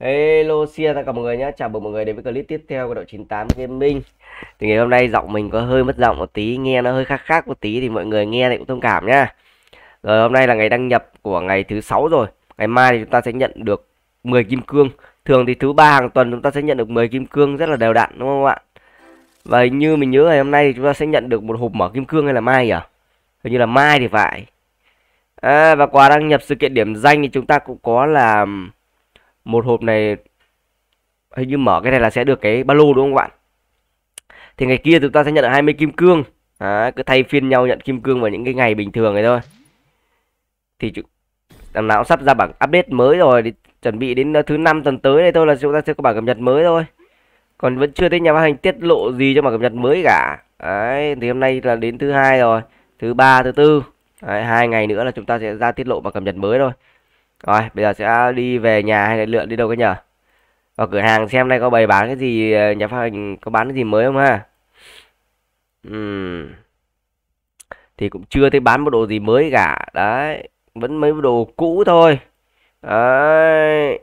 Hello xin tất cả mọi người nhé Chào mừng mọi người đến với clip tiếp theo của đội 98 Gaming Thì ngày hôm nay giọng mình có hơi mất giọng một tí Nghe nó hơi khác khác một tí Thì mọi người nghe thì cũng thông cảm nhá Rồi hôm nay là ngày đăng nhập của ngày thứ sáu rồi Ngày mai thì chúng ta sẽ nhận được 10 kim cương Thường thì thứ ba hàng tuần chúng ta sẽ nhận được 10 kim cương rất là đều đặn đúng không ạ Và hình như mình nhớ ngày hôm nay thì chúng ta sẽ nhận được một hộp mở kim cương hay là mai à Hình như là mai thì phải à, Và quà đăng nhập sự kiện điểm danh thì chúng ta cũng có là một hộp này hình như mở cái này là sẽ được cái ba lô đúng không các bạn thì ngày kia chúng ta sẽ nhận được 20 kim cương à, cứ thay phiên nhau nhận kim cương vào những cái ngày bình thường này thôi thì đằng nào sắp ra bảng update mới rồi thì chuẩn bị đến ờ, thứ năm tuần tới đây thôi là chúng ta sẽ có bảng cập nhật mới thôi còn vẫn chưa thấy nhà phát hành tiết lộ gì cho bảng cập nhật mới cả đấy thì hôm nay là đến thứ hai rồi thứ ba thứ tư hai ngày nữa là chúng ta sẽ ra tiết lộ bảng cập nhật mới thôi rồi bây giờ sẽ đi về nhà hay là lượn đi đâu cái nhở vào cửa hàng xem nay có bày bán cái gì ờ, nhà phát hành có bán cái gì mới không ha uhm. thì cũng chưa thấy bán một đồ gì mới cả đấy vẫn mấy đồ cũ thôi đấy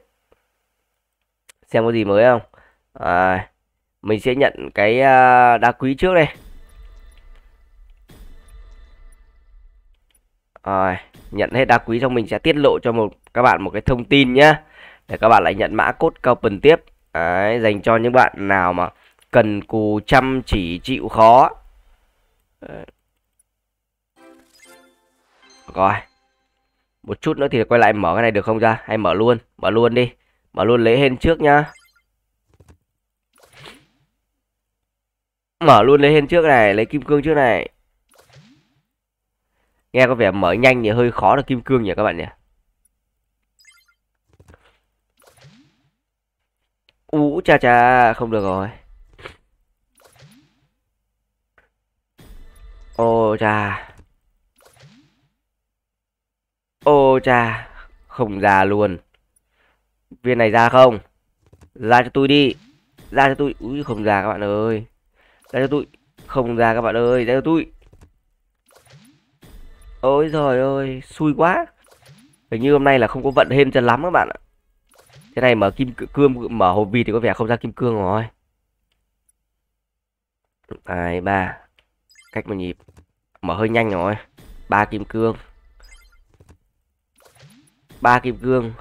xem có gì mới không à, mình sẽ nhận cái ờ, đá quý trước đây rồi nhận hết đá quý xong mình sẽ tiết lộ cho một các bạn một cái thông tin nhá để các bạn lại nhận mã cốt cao phần tiếp Đấy, dành cho những bạn nào mà cần cù chăm chỉ chịu khó Đấy. rồi một chút nữa thì quay lại mở cái này được không ra hay mở luôn mở luôn đi mở luôn lấy hên trước nhá mở luôn lấy hên trước này lấy kim cương trước này nghe có vẻ mở nhanh thì hơi khó là kim cương nhỉ các bạn nhỉ ú cha cha không được rồi ô cha ô cha không ra luôn viên này ra không ra cho tôi đi ra cho tôi úi không ra các bạn ơi ra cho tôi không ra các bạn ơi ra cho tôi Ôi giời ơi, xui quá. Hình như hôm nay là không có vận thêm cho lắm các bạn ạ. Cái này mở kim cương mở hộp vịt thì có vẻ không ra kim cương rồi. Hai ba. Cách một nhịp. Mở hơi nhanh rồi. Ba kim cương. Ba kim cương.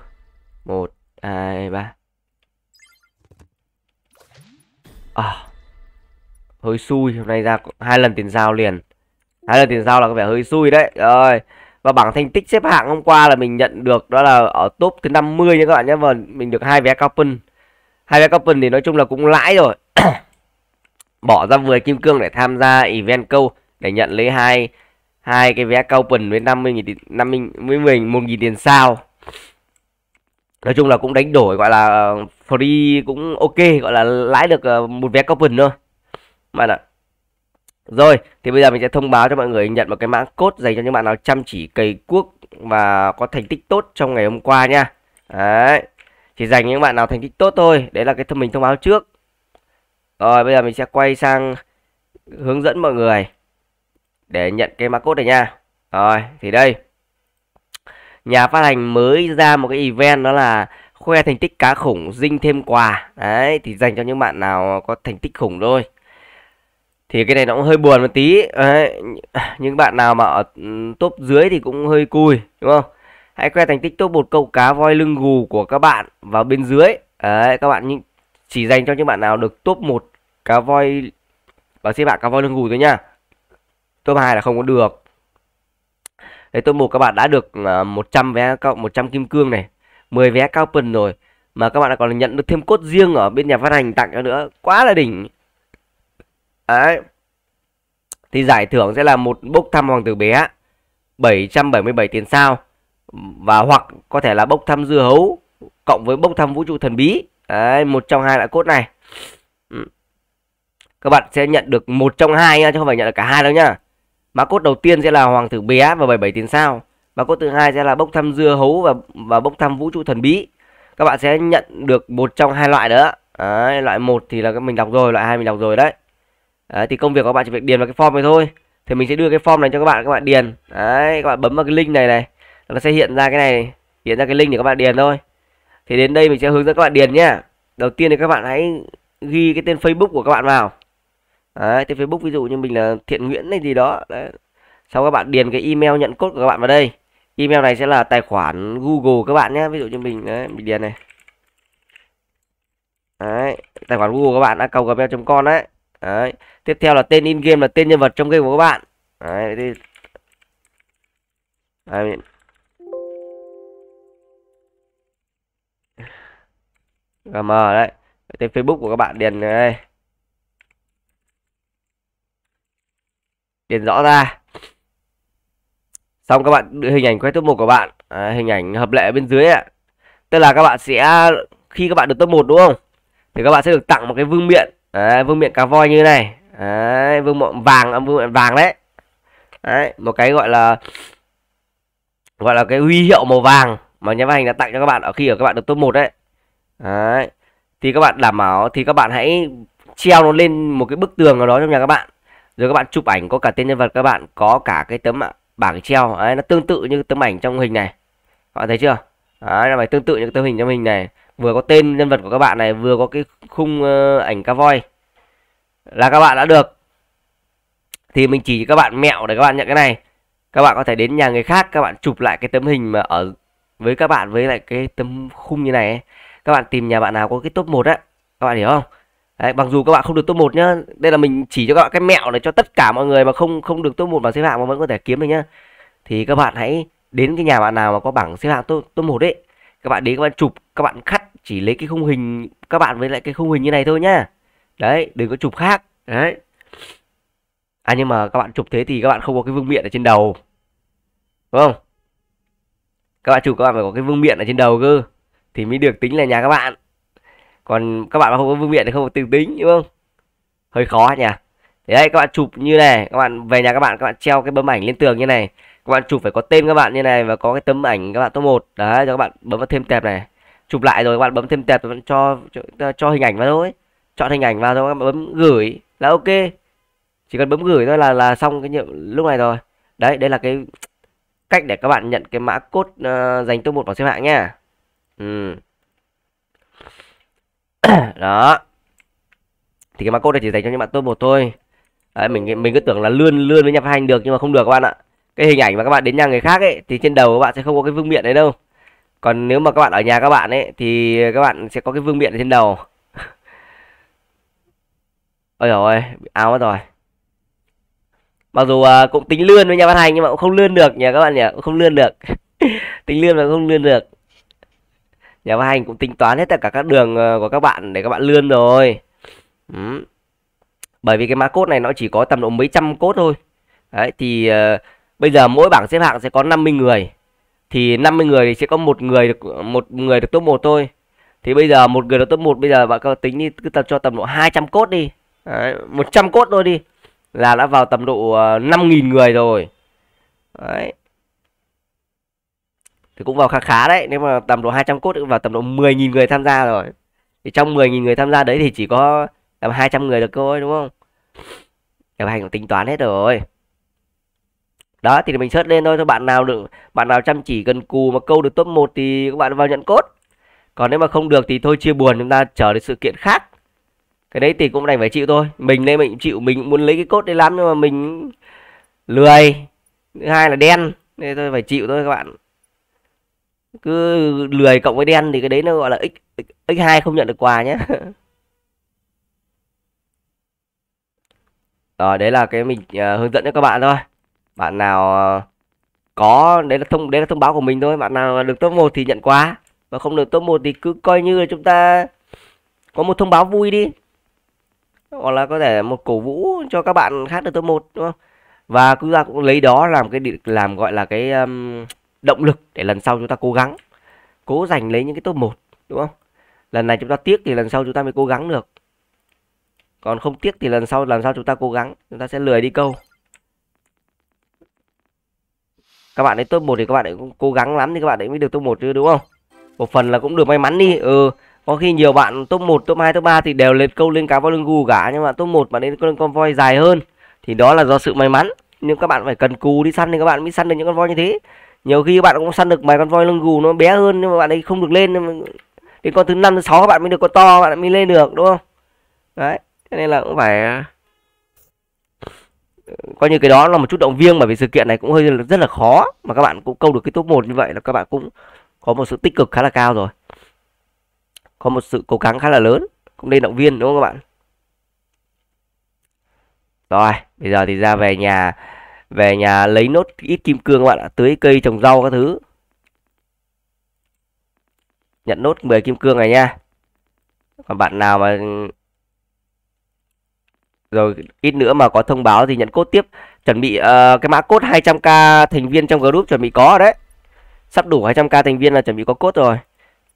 Một, hai, ba. À. Hơi xui, hôm nay ra hai lần tiền giao liền hai lần tiền sau là có vẻ hơi xui đấy rồi và bảng thành tích xếp hạng hôm qua là mình nhận được đó là ở top thứ 50 nha các bạn nhé và mình được hai vé coupon hai vé coupon thì nói chung là cũng lãi rồi bỏ ra 10 kim cương để tham gia event câu để nhận lấy hai hai cái vé coupon với 50 000 năm mươi với mười một nghìn tiền sao nói chung là cũng đánh đổi gọi là ờ, free cũng ok gọi là lãi được ờ, một vé coupon thôi mà ạ rồi, thì bây giờ mình sẽ thông báo cho mọi người nhận một cái mã code dành cho những bạn nào chăm chỉ cày cuốc và có thành tích tốt trong ngày hôm qua nha. Đấy. Chỉ dành những bạn nào thành tích tốt thôi, đấy là cái thông mình thông báo trước. Rồi, bây giờ mình sẽ quay sang hướng dẫn mọi người để nhận cái mã code này nha. Rồi, thì đây. Nhà phát hành mới ra một cái event đó là khoe thành tích cá khủng dinh thêm quà. Đấy, thì dành cho những bạn nào có thành tích khủng thôi thì cái này nó cũng hơi buồn một tí đấy. những bạn nào mà ở top dưới thì cũng hơi cùi đúng không hãy khoe thành tích top một câu cá voi lưng gù của các bạn vào bên dưới đấy các bạn chỉ dành cho những bạn nào được top một cá voi và xin bạn cá voi lưng gù thôi nha top hai là không có được đấy top một các bạn đã được 100 à, vé cộng 100 kim cương này 10 vé cao phần rồi mà các bạn còn nhận được thêm cốt riêng ở bên nhà phát hành tặng cho nữa quá là đỉnh Đấy. Thì giải thưởng sẽ là một bốc thăm hoàng tử bé 777 tiền sao và hoặc có thể là bốc thăm dưa hấu cộng với bốc thăm vũ trụ thần bí. Đấy, một trong hai loại cốt này. Ừ. Các bạn sẽ nhận được một trong hai nha chứ không phải nhận được cả hai đâu nhá. Mã cốt đầu tiên sẽ là hoàng tử bé và 77 tiền sao. Mã cốt thứ hai sẽ là bốc thăm dưa hấu và và bốc thăm vũ trụ thần bí. Các bạn sẽ nhận được một trong hai loại nữa. Đấy, loại một thì là mình đọc rồi, loại hai mình đọc rồi đấy đấy, thì công việc của các bạn chỉ việc điền vào cái form này thôi thì mình sẽ đưa cái form này cho các bạn các bạn điền đấy các bạn bấm vào cái link này này nó sẽ hiện ra cái này hiện ra cái link để các bạn điền thôi thì đến đây mình sẽ hướng dẫn các bạn điền nhá đầu tiên thì các bạn hãy ghi cái tên facebook của các bạn vào đấy, tên facebook ví dụ như mình là thiện nguyễn hay gì đó đấy. sau các bạn điền cái email nhận cốt của các bạn vào đây email này sẽ là tài khoản google các bạn nhé ví dụ như mình đấy, mình điền này đấy, tài khoản google các bạn đã cầu gmail com đấy Đấy. Tiếp theo là tên in game là tên nhân vật trong game của các bạn. Đấy. Thì... Đấy. GM đấy. Tên Facebook của các bạn điền đây. Điền rõ ra. Xong các bạn đưa hình ảnh quét top 1 của bạn, à, hình ảnh hợp lệ bên dưới ạ. Tức là các bạn sẽ khi các bạn được top 1 đúng không? Thì các bạn sẽ được tặng một cái vương miện đấy, vương miện cá voi như này đấy, vương miện vàng âm à, vương miện vàng đấy đấy một cái gọi là gọi là cái huy hiệu màu vàng mà nhà phát hành đã tặng cho các bạn ở khi ở các bạn được top 1 đấy đấy thì các bạn đảm bảo thì các bạn hãy treo nó lên một cái bức tường ở đó trong nhà các bạn rồi các bạn chụp ảnh có cả tên nhân vật các bạn có cả cái tấm bảng treo đấy, nó tương tự như tấm ảnh trong hình này các bạn thấy chưa đấy là phải tương tự như tấm hình trong hình này vừa có tên nhân vật của các bạn này vừa có cái khung uh, ảnh cá voi là các bạn đã được thì mình chỉ các bạn mẹo để các bạn nhận cái này các bạn có thể đến nhà người khác các bạn chụp lại cái tấm hình mà ở với các bạn với lại cái tấm khung như này ấy. các bạn tìm nhà bạn nào có cái top 1 á các bạn hiểu không Đấy, bằng dù các bạn không được top 1 nhá đây là mình chỉ cho các bạn cái mẹo để cho tất cả mọi người mà không không được top 1 bảng xếp hạng mà vẫn có thể kiếm được nhá thì các bạn hãy đến cái nhà bạn nào mà có bảng xếp hạng top top 1 đấy các bạn đến các bạn chụp các bạn cắt chỉ lấy cái khung hình các bạn với lại cái khung hình như này thôi nhá đấy đừng có chụp khác đấy à nhưng mà các bạn chụp thế thì các bạn không có cái vương miện ở trên đầu đúng không các bạn chụp các bạn phải có cái vương miện ở trên đầu cơ thì mới được tính là nhà các bạn còn các bạn mà không có vương miện thì không có từ tính đúng không hơi khó nhỉ đấy các bạn chụp như này các bạn về nhà các bạn các bạn treo cái bấm ảnh lên tường như này các bạn chụp phải có tên các bạn như này và có cái tấm ảnh các bạn top một đấy cho các bạn bấm vào thêm tệp này chụp lại rồi các bạn bấm thêm tệp vẫn cho, cho cho hình ảnh vào thôi chọn hình ảnh vào rồi các bạn bấm gửi là ok chỉ cần bấm gửi thôi là là xong cái nhiệm lúc này rồi đấy đây là cái cách để các bạn nhận cái mã cốt uh, ờ, dành top một vào xếp hạng nha ừ. đó thì cái mã cốt này chỉ dành cho những bạn top một thôi đấy, mình mình cứ tưởng là lươn lươn với nhập hành được nhưng mà không được các bạn ạ cái hình ảnh mà các bạn đến nhà người khác ấy thì trên đầu các bạn sẽ không có cái vương miện đấy đâu còn nếu mà các bạn ở nhà các bạn ấy thì các bạn sẽ có cái vương miện trên đầu ôi rồi áo mất rồi mặc dù uh, cũng tính lươn với nhà phát hành nhưng mà cũng không lươn được nhà các bạn nhỉ cũng không lươn được tính lươn mà không lươn được nhà phát hành cũng tính toán hết tất cả các đường ờ, của các bạn để các bạn lươn rồi ừ. bởi vì cái mã cốt này nó chỉ có tầm độ mấy trăm cốt thôi đấy thì uh, Bây giờ mỗi bảng xếp hạng sẽ có 50 người. Thì 50 người thì sẽ có một người được một người được top 1 thôi. Thì bây giờ một người được top 1 bây giờ bạn cứ tính đi cứ tập cho tầm độ 200 cốt đi. Đấy, 100 cốt thôi đi là đã vào tầm độ 5.000 ờ, người rồi. Đấy. Thì cũng vào khá khá đấy, nếu mà tầm độ 200 cốt cũng vào tầm độ 10.000 người tham gia rồi. Thì trong 10.000 người tham gia đấy thì chỉ có tầm 200 người được thôi đúng không? Các bạn tính toán hết rồi đó thì mình search lên thôi thôi bạn nào được bạn nào chăm chỉ cần cù mà câu được top 1 thì các bạn vào nhận cốt còn nếu mà không được thì thôi chia buồn chúng ta chờ đến sự kiện khác cái đấy thì cũng đành phải chịu thôi mình đây mình chịu mình muốn lấy cái cốt đấy lắm nhưng mà mình lười thứ hai là đen nên tôi phải chịu thôi các bạn cứ lười cộng với đen thì cái đấy nó gọi là x x hai không nhận được quà nhé rồi đấy là cái mình uh, hướng dẫn cho các bạn thôi bạn nào ờ, có đấy là thông đấy là thông báo của mình thôi bạn nào được top 1 thì nhận quà và không được top 1 thì cứ coi như là chúng ta có một thông báo vui đi hoặc là có thể một cổ vũ cho các bạn khác được top 1 đúng không và chúng ta cũng lấy đó làm cái làm gọi là cái um, động lực để lần sau chúng ta cố gắng cố giành lấy những cái top 1 đúng không lần này chúng ta tiếc thì lần sau chúng ta mới cố gắng được còn không tiếc thì lần sau làm sao chúng ta cố gắng chúng ta sẽ lười đi câu các bạn ấy top một thì các bạn ấy cũng cố gắng lắm thì các bạn ấy mới được top một chứ đúng không một phần là cũng được may mắn đi ừ có khi nhiều bạn top 1, top 2, top 3 thì đều lên câu lên cá vào lưng gù cả nhưng mà top 1 bạn đến con con voi dài hơn thì đó là do sự may mắn nhưng các bạn phải cần cù đi săn thì các bạn mới săn được những con voi như thế nhiều khi các bạn cũng săn được mấy con voi lưng gù nó bé hơn nhưng mà bạn ấy không được lên đến con thứ năm thứ sáu các bạn mới được con to bạn mới lên được đúng không đấy cho nên là cũng phải coi như cái đó là một chút động viên bởi vì sự kiện này cũng hơi rất là khó mà các bạn cũng câu được cái top 1 như vậy là các bạn cũng có một sự tích cực khá là cao rồi có một sự cố gắng khá là lớn cũng nên động viên đúng không các bạn rồi bây giờ thì ra về nhà về nhà lấy nốt ít kim cương các bạn ạ tưới cây trồng rau các thứ nhận nốt 10 kim cương này nha còn bạn nào mà rồi ít nữa mà có thông báo thì nhận cốt tiếp chuẩn bị uh, cái mã cốt 200k thành viên trong group chuẩn bị có đấy sắp đủ 200k thành viên là chuẩn bị có cốt rồi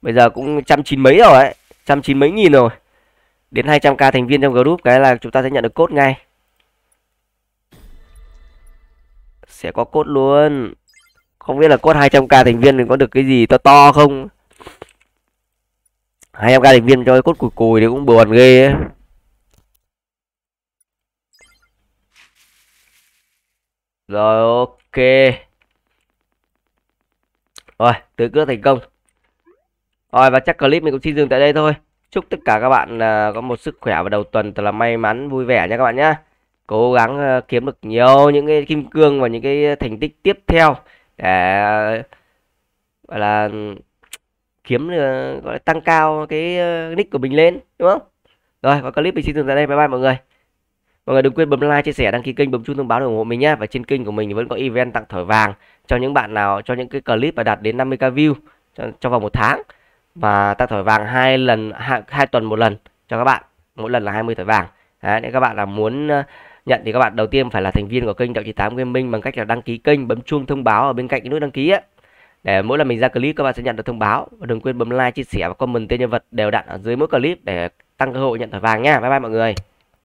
bây giờ cũng trăm chín mấy rồi ấy trăm chín mấy nghìn rồi đến 200k thành viên trong group cái là chúng ta sẽ nhận được cốt ngay sẽ có cốt luôn không biết là cốt 200k thành viên mình có được cái gì to to không 200k thành viên cho cốt cùi cùi thì cũng buồn ghê ấy. Rồi ok Rồi tứ cước thành công Rồi và chắc clip mình cũng xin dừng tại đây thôi Chúc tất cả các bạn uh, có một sức khỏe và đầu tuần thật là may mắn vui vẻ nha các bạn nhé Cố gắng uh, kiếm được nhiều những cái kim cương và những cái thành tích tiếp theo Để uh, gọi là kiếm uh, gọi là tăng cao cái uh, nick của mình lên đúng không? Rồi và clip mình xin dừng tại đây bye bye mọi người Mọi người đừng quên bấm like, chia sẻ, đăng ký kênh, bấm chuông thông báo để ủng hộ mình nhé. Và trên kênh của mình vẫn có event tặng thỏi vàng cho những bạn nào cho những cái clip mà đạt đến 50k view trong, vòng một tháng và tặng thỏi vàng hai lần hai, tuần một lần cho các bạn mỗi lần là 20 thỏi vàng Đấy, nếu các bạn là muốn ờ, nhận thì các bạn đầu tiên phải là thành viên của kênh Đạo Chí Tám Gaming bằng cách là đăng ký kênh bấm chuông thông báo ở bên cạnh cái nút đăng ký ấy. để mỗi lần mình ra clip các bạn sẽ nhận được thông báo và đừng quên bấm like chia sẻ và comment tên nhân vật đều đặn ở dưới mỗi clip để tăng cơ hội nhận thỏi vàng nha bye bye mọi người